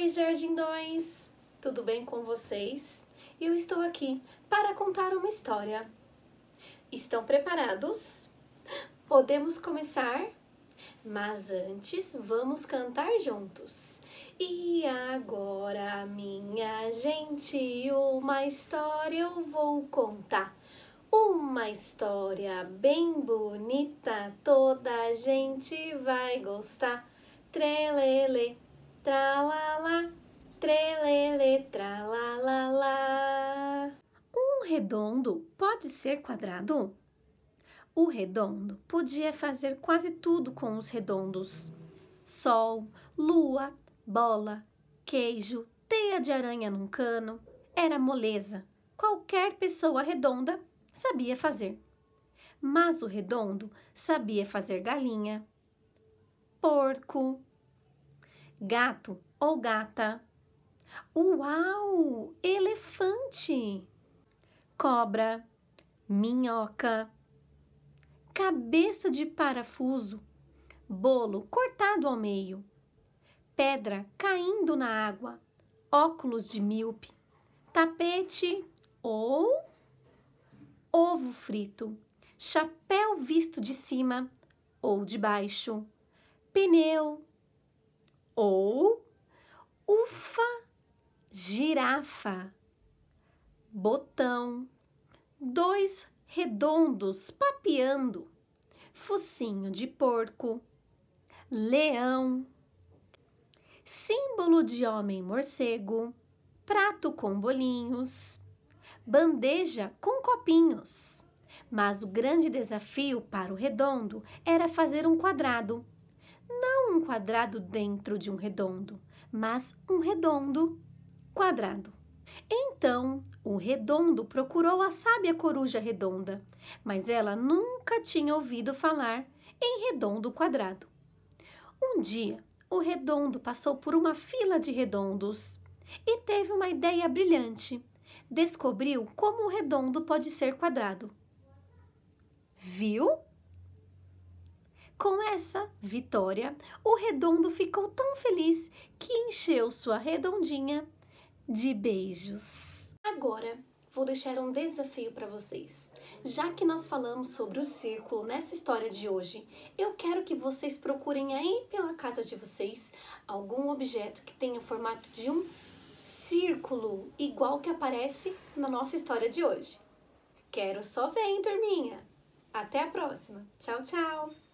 Oi, Jardindões! Tudo bem com vocês? Eu estou aqui para contar uma história. Estão preparados? Podemos começar? Mas antes, vamos cantar juntos. E agora, minha gente, uma história eu vou contar. Uma história bem bonita, toda a gente vai gostar. Trelele, tralalá. Trelele, la la la. Um redondo pode ser quadrado? O redondo podia fazer quase tudo com os redondos: sol, lua, bola, queijo, teia de aranha num cano. Era moleza. Qualquer pessoa redonda sabia fazer. Mas o redondo sabia fazer galinha, porco, gato ou gata, Uau! Elefante! Cobra, minhoca, cabeça de parafuso, bolo cortado ao meio, pedra caindo na água, óculos de míope, tapete ou ovo frito, chapéu visto de cima ou de baixo, pneu ou ufa girafa, botão, dois redondos papeando, focinho de porco, leão, símbolo de homem morcego, prato com bolinhos, bandeja com copinhos. Mas o grande desafio para o redondo era fazer um quadrado. Não um quadrado dentro de um redondo, mas um redondo quadrado. Então, o redondo procurou a sábia coruja redonda, mas ela nunca tinha ouvido falar em redondo quadrado. Um dia, o redondo passou por uma fila de redondos e teve uma ideia brilhante. Descobriu como o redondo pode ser quadrado. Viu? Com essa vitória, o redondo ficou tão feliz que encheu sua redondinha de beijos. Agora, vou deixar um desafio para vocês. Já que nós falamos sobre o círculo nessa história de hoje, eu quero que vocês procurem aí pela casa de vocês algum objeto que tenha o formato de um círculo, igual que aparece na nossa história de hoje. Quero só ver, hein, turminha? Até a próxima. Tchau, tchau!